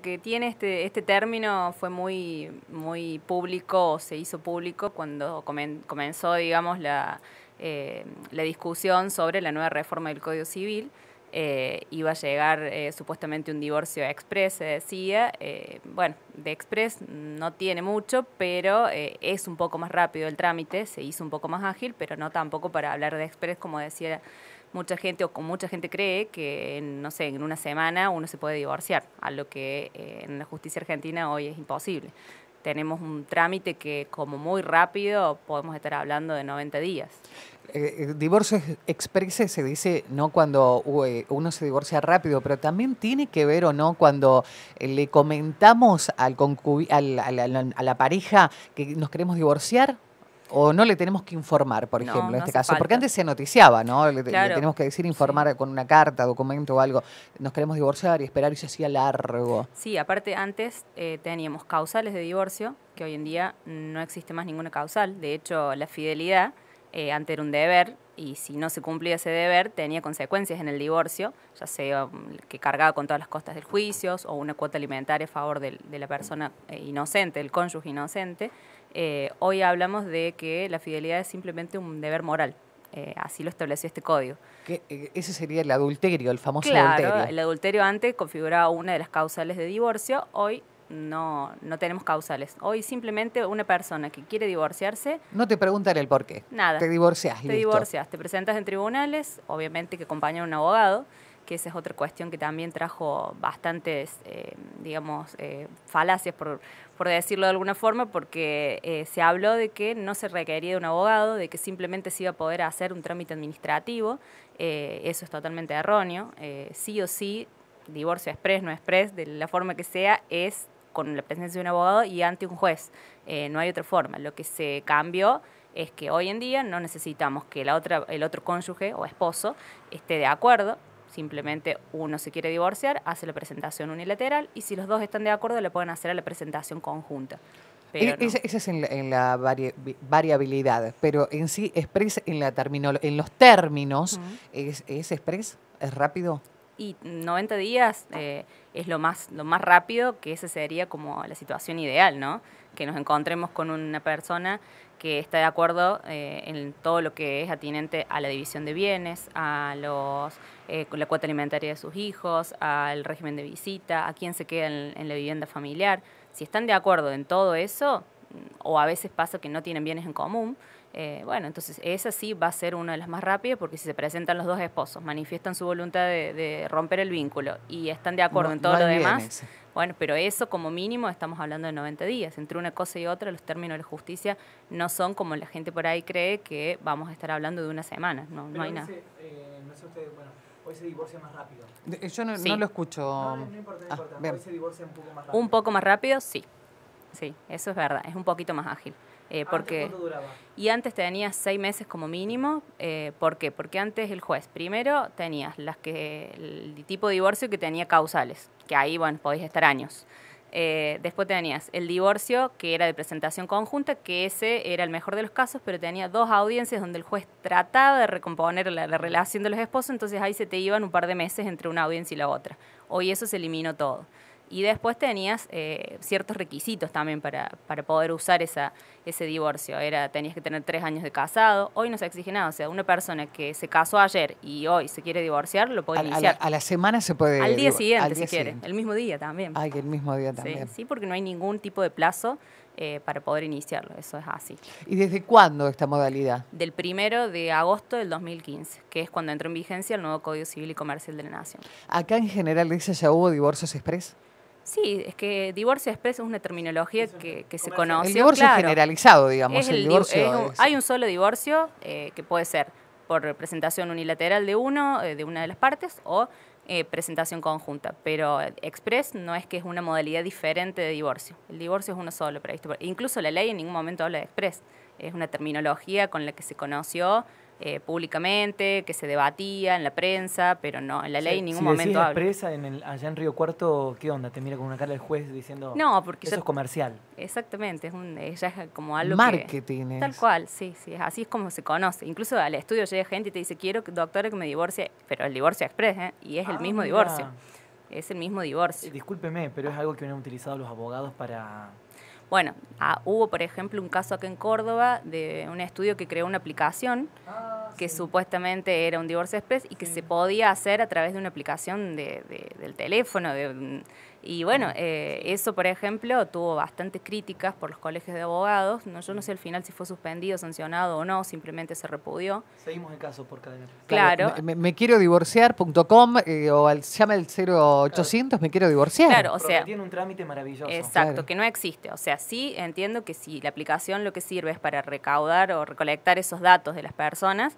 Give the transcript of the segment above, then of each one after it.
que tiene este, este término fue muy, muy público, o se hizo público cuando comenzó, digamos, la, eh, la discusión sobre la nueva reforma del Código Civil. Eh, iba a llegar eh, supuestamente un divorcio Express, se decía. Eh, bueno, de Express no tiene mucho, pero es un poco más rápido el trámite, se hizo un poco más ágil, pero no tampoco para hablar de Express, como decía mucha gente, o como mucha gente cree que, no sé, en una semana uno se puede divorciar, a lo que en la justicia argentina hoy es imposible. Tenemos un trámite que como muy rápido podemos estar hablando de 90 días eh, eh divorcio exprese se dice no cuando eh, uno se divorcia rápido, pero también tiene que ver o no cuando eh, le comentamos al, a la pareja que nos queremos divorciar. O no le tenemos que informar, por ejemplo, en este caso, porque antes se noticiaba, ¿no? Le, tenemos que decir informar con una carta, documento o algo. Nos queremos divorciar y esperar y se hacía largo. Sí, aparte antes teníamos causales de divorcio, que hoy en día no existe más ninguna causal. De hecho, la fidelidad eh, ante era un deber y si no se cumplía ese deber tenía consecuencias en el divorcio, ya sea um, que cargaba con todas las costas del juicio o una cuota alimentaria a favor de, la persona eh, inocente, el cónyuge inocente. Eh, hoy hablamos de que la fidelidad es simplemente un deber moral. así lo estableció este código. ese sería el adulterio, el famoso claro, adulterio. El adulterio antes configuraba una de las causales de divorcio, hoy no, no tenemos causales. Hoy simplemente una persona que quiere divorciarse... No te preguntan el por qué. Nada. Te divorcias. Te divorcias, te presentas en tribunales, obviamente que acompaña a un abogado, que esa es otra cuestión que también trajo bastantes, eh, digamos, eh, falacias, por, por, decirlo de alguna forma, porque eh, se habló de que no se requería de un abogado, de que simplemente se iba a poder hacer un trámite administrativo. eso es totalmente erróneo. sí o sí, divorcio express, no express, de la forma que sea, es con la presencia de un abogado y ante un juez. Eh, no hay otra forma. Lo que se cambió es que hoy en día no necesitamos que la otra, el otro cónyuge o esposo esté de acuerdo. Simplemente uno se quiere divorciar, hace la presentación unilateral y si los dos están de acuerdo le pueden hacer a la presentación conjunta. E e esa es en la, variabilidad, pero en sí, express en, la en los términos, es, ¿es express? ¿Es rápido? y 90 días eh, es lo más, lo más rápido, que esa sería como la situación ideal, ¿no? Que nos encontremos con una persona que está de acuerdo eh, en todo lo que es atinente a la división de bienes, a los, eh, la cuota alimentaria de sus hijos, al régimen de visita, a quién se queda en la vivienda familiar. Si están de acuerdo en todo eso, o a veces pasa que no tienen bienes en común, eh, bueno, entonces esa sí va a ser una de las más rápidas porque si se presentan los dos esposos, manifiestan su voluntad de, romper el vínculo y están de acuerdo en todo lo demás, bueno, pero eso como mínimo estamos hablando de 90 días. Entre una cosa y otra los términos de justicia no son como la gente por ahí cree que vamos a estar hablando de una semana, no, no hay nada. Eh, no sé bueno hoy se divorcia más rápido. Eh, yo no, lo escucho. No, ah, hoy se divorcia un poco más rápido. Un poco más rápido, sí. Sí, eso es verdad. Es un poquito más ágil. Eh, ah, porque, ¿Antes Y antes tenías seis meses como mínimo. Eh, ¿Por qué? Porque antes el juez, primero tenías las que, el tipo de divorcio que tenía causales, que ahí, bueno, podéis estar años. Eh, después tenías el divorcio, que era de presentación conjunta, que ese era el mejor de los casos, pero tenía dos audiencias donde el juez trataba de recomponer la, la relación de los esposos, entonces ahí se te iban un par de meses entre una audiencia y la otra. Hoy eso se eliminó todo. Y después tenías eh, ciertos requisitos también para, para poder usar esa, ese divorcio. Era, tenías que tener tres años de casado. Hoy no se exige nada. O sea, una persona que se casó ayer y hoy se quiere divorciar, lo puede iniciar. A la, semana se puede. Al día siguiente, si quiere. El mismo día también. Ay, que el mismo día también. Sí, porque no hay ningún tipo de plazo eh, para poder iniciarlo. Eso es así. ¿Y desde cuándo esta modalidad? Del primero de agosto del 2015, que es cuando entró en vigencia el nuevo Código Civil y Comercial de la Nación. ¿Acá en General dice ya hubo divorcios express? Sí, es que divorcio expreso es una terminología que, se conoce. El divorcio generalizado, digamos. Hay un solo divorcio eh, que puede ser por presentación unilateral de uno, eh, de una de las partes, o eh, presentación conjunta. Pero express no es que es una modalidad diferente de divorcio. El divorcio es uno solo previsto. Incluso la ley en ningún momento habla de express. Es una terminología con la que se conoció eh, públicamente, que se debatía en la prensa, pero no, en la ley en ningún momento habla. presa en el, allá en Río Cuarto, ¿qué onda? ¿Te mira con una cara el juez diciendo no, porque eso es comercial? Exactamente, es, un, eh, como algo Marketing Tal cual, sí, sí, así es como se conoce. Incluso al estudio llega gente y te dice, quiero doctora que me divorcie, pero el divorcio express, ¿eh? Y es el ah, mismo divorcio. Es el mismo divorcio. Eh, discúlpeme, pero es algo que han utilizado los abogados para bueno, ah, hubo, por ejemplo, un caso acá en Córdoba de un estudio que creó una aplicación ah, que supuestamente era un divorcio express y que se podía hacer a través de una aplicación de, del teléfono, de y bueno, eh, eso, por ejemplo, tuvo bastantes críticas por los colegios de abogados. No, yo no sé al final si fue suspendido, sancionado o no, simplemente se repudió. Seguimos el caso por cadena. Claro. Me, quiero divorciar.com eh, o al, llama el 0800, me quiero divorciar. Claro, o sea. Tiene un trámite maravilloso. Exacto, que no existe. O sea, sí entiendo que si la aplicación lo que sirve es para recaudar o recolectar esos datos de las personas,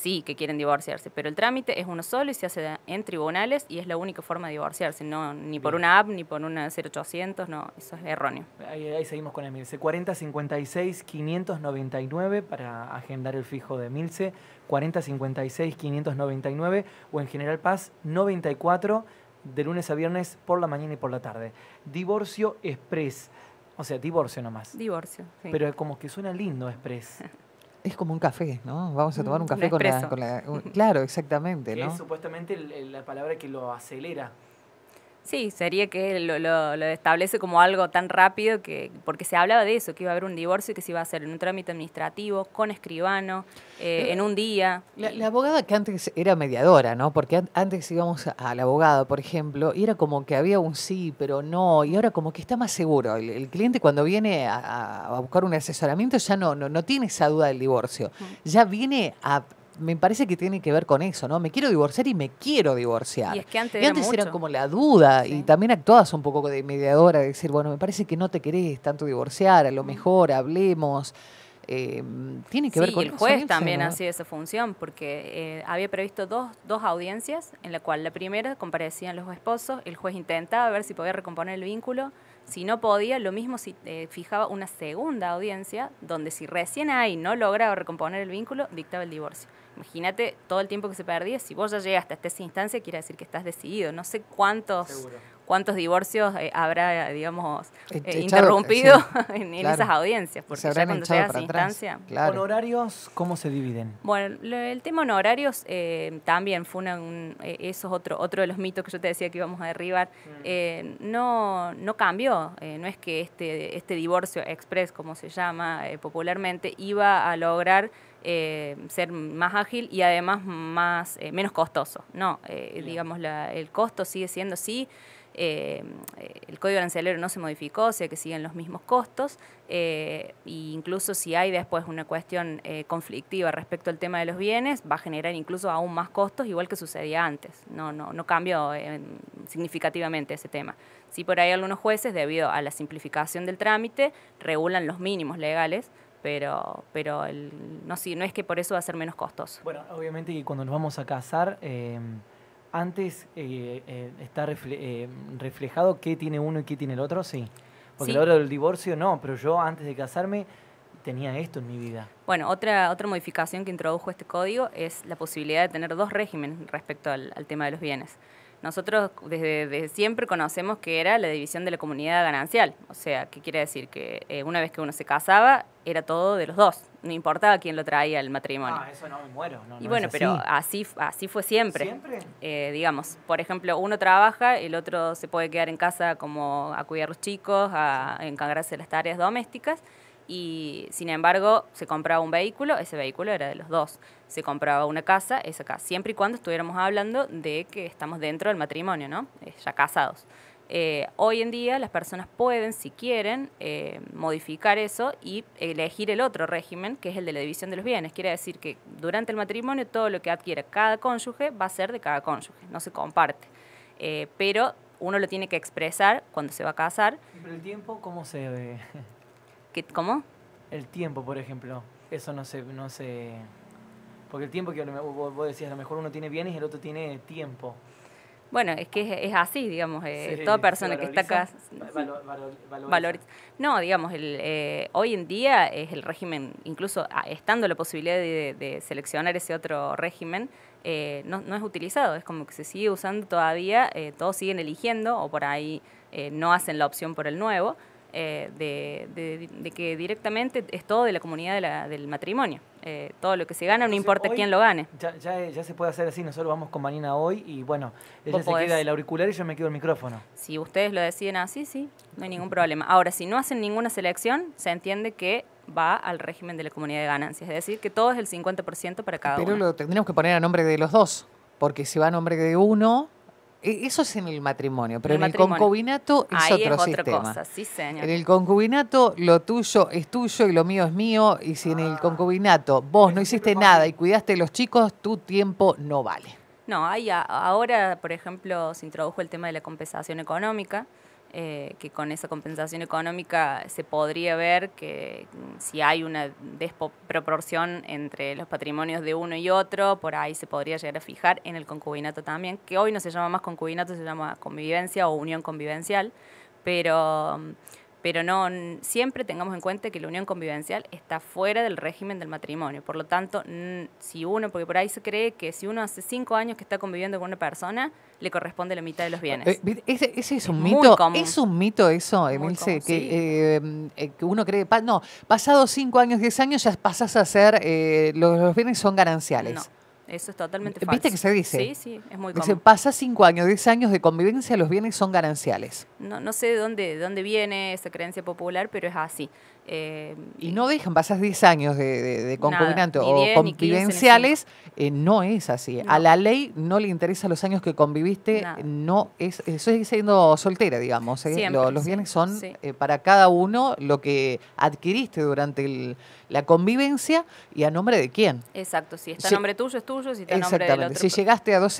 sí que quieren divorciarse, pero el trámite es uno solo y se hace en tribunales y es la única forma de divorciarse, no ni por una app ni por una 0800, no, eso es erróneo. Ahí, seguimos con Emilce. 4056 599 para agendar el fijo de Emilce, 4056 599 o en General Paz 94 de lunes a viernes por la mañana y por la tarde. Divorcio Express. O sea, divorcio nomás. Divorcio, sí. Pero como que suena lindo, Express. es como un café, ¿no? Vamos a tomar un mm, café con la, Claro, exactamente. ¿no? es supuestamente la palabra que lo acelera. Sí, sería que lo, lo, establece como algo tan rápido que, porque se hablaba de eso, que iba a haber un divorcio y que se iba a hacer en un trámite administrativo, con escribano, eh, en un día. La, abogada que antes era mediadora, ¿no? Porque antes íbamos al abogado, por ejemplo, y era como que había un sí, pero no, y ahora como que está más seguro. El, cliente cuando viene a, a, buscar un asesoramiento ya no, no tiene esa duda del divorcio, ya viene a me parece que tiene que ver con eso, ¿no? Me quiero divorciar y me quiero divorciar. Y, es que antes, y era, como la duda y también actuabas un poco de mediadora, de decir, bueno, me parece que no te querés tanto divorciar, a lo mm. mejor hablemos. Em, tiene que ver con el juez también hacía esa función porque eh, había previsto dos, dos audiencias en la cual la primera comparecían los esposos, el juez intentaba ver si podía recomponer el vínculo, si no podía, lo mismo si eh, fijaba una segunda audiencia donde si recién hay no lograba recomponer el vínculo, dictaba el divorcio. Imagínate todo el tiempo que se perdía. Si vos ya llegaste hasta esta instancia, quiere decir que estás decidido. No sé cuántos cuántos divorcios eh, habrá, digamos, e- eh, interrumpido en, esas audiencias, porque ya cuando sea atrás. instancia... horarios cómo se dividen? Bueno, el tema honorarios horarios eh, también fue un, eso es otro, otro de los mitos que yo te decía que íbamos a derribar. Mm. no, no cambió, no es que este, este divorcio express, como se llama popularmente, iba a lograr... ser más ágil y además más menos costoso. No, digamos, el costo sigue siendo sí eh, el código arancelero no se modificó, o sea que siguen los mismos costos, e incluso si hay después una cuestión eh, conflictiva respecto al tema de los bienes, va a generar incluso aún más costos, igual que sucedía antes. No, no, cambió significativamente ese tema. Sí, por ahí algunos jueces, debido a la simplificación del trámite, regulan los mínimos legales, pero, pero el, no, sí, no es que por eso va a ser menos costoso. Bueno, obviamente que cuando nos vamos a casar antes eh, eh, está eh, reflejado qué tiene uno y qué tiene el otro, sí. Porque a la hora del divorcio no, pero yo antes de casarme tenía esto en mi vida. Bueno, otra, otra modificación que introdujo este código es la posibilidad de tener dos regímenes respecto al tema de los bienes nosotros desde, siempre conocemos que era la división de la comunidad ganancial. O sea, ¿qué quiere decir? Que eh, una vez que uno se casaba, era todo de los dos. No importaba quién lo traía al matrimonio. Ah, eso no, me muero. No, y bueno, pero así, así fue siempre. ¿Siempre? Eh, digamos, por ejemplo, uno trabaja, el otro se puede quedar en casa como a cuidar a los chicos, a encargarse de las tareas domésticas y sin embargo se compraba un vehículo, ese vehículo era de los dos, se compraba una casa, esa casa, siempre y cuando estuviéramos hablando de que estamos dentro del matrimonio, ¿no? Eh, ya casados. Eh, hoy en día las personas pueden, si quieren, eh, modificar eso y elegir el otro régimen, que es el de la división de los bienes. Quiere decir que durante el matrimonio todo lo que adquiera cada cónyuge va a ser de cada cónyuge, no se comparte. pero uno lo tiene que expresar cuando se va a casar. ¿Pero el tiempo cómo se ¿Cómo? El tiempo, por ejemplo. Eso no se, no se... Porque el tiempo que vos decías, a lo mejor uno tiene bienes y el otro tiene tiempo. Bueno, es que es, así, digamos, eh, toda persona que está acá... Valoriza. no, digamos, el, eh, hoy en día es el régimen, incluso ah, estando la posibilidad de, seleccionar ese otro régimen, eh, no, no, es utilizado, es como que se sigue usando todavía, todos siguen eligiendo o por ahí no hacen la opción por el nuevo, eh, de, que directamente es todo de la comunidad del matrimonio. Eh, todo lo que se gana, no importa quién lo gane. Ya, ya, se puede hacer así, nosotros vamos con Marina hoy y bueno, ella se queda el auricular y yo me quedo el micrófono. Si ustedes lo deciden así, sí, no hay ningún problema. Ahora, si no hacen ninguna selección, se entiende que va al régimen de la comunidad de ganancias, es decir, que todo es el 50% para cada uno. Pero lo tendríamos que poner a nombre de los dos, porque si va a nombre de uno, e, eso es en el matrimonio, pero en el concubinato es otro sistema. Otra En el concubinato lo tuyo es tuyo y lo mío es mío, y si en el ah. concubinato vos no hiciste nada y cuidaste los chicos, tu tiempo no vale. No, hay ahora, por ejemplo, se introdujo el tema de la compensación económica, eh, que con esa compensación económica se podría ver que mm, si hay una desproporción entre los patrimonios de uno y otro, por ahí se podría llegar a fijar en el concubinato también, que hoy no se llama más concubinato, se llama convivencia o unión convivencial, pero mm, pero no siempre tengamos en cuenta que la unión convivencial está fuera del régimen del matrimonio. Por lo tanto, si uno, porque por ahí se cree que si uno hace cinco años que está conviviendo con una persona, le corresponde la mitad de los bienes. Eh, ese, es un es mito. Es un mito eso, Emilce, que, em, eh, que, uno cree, no, pasados cinco años, diez años ya pasas a ser, eh, los, los, bienes son gananciales. Eso es totalmente falso. ¿Viste que se dice? Sí, sí, es muy común. pasa 5 años, 10 años de convivencia, los bienes son gananciales. No, no sé de dónde, dónde viene esa creencia popular, pero es así. Eh, y no dejan, pasas 10 años de, concubinante o convivenciales, eh, no es así. A la ley no le interesa los años que conviviste, no es, eso siendo soltera, digamos. ¿eh? los, bienes son para cada uno lo que adquiriste durante la convivencia y a nombre de quién. Exacto, si está a nombre tuyo es tuyo tuyos te nombre otro. Si llegaste a 12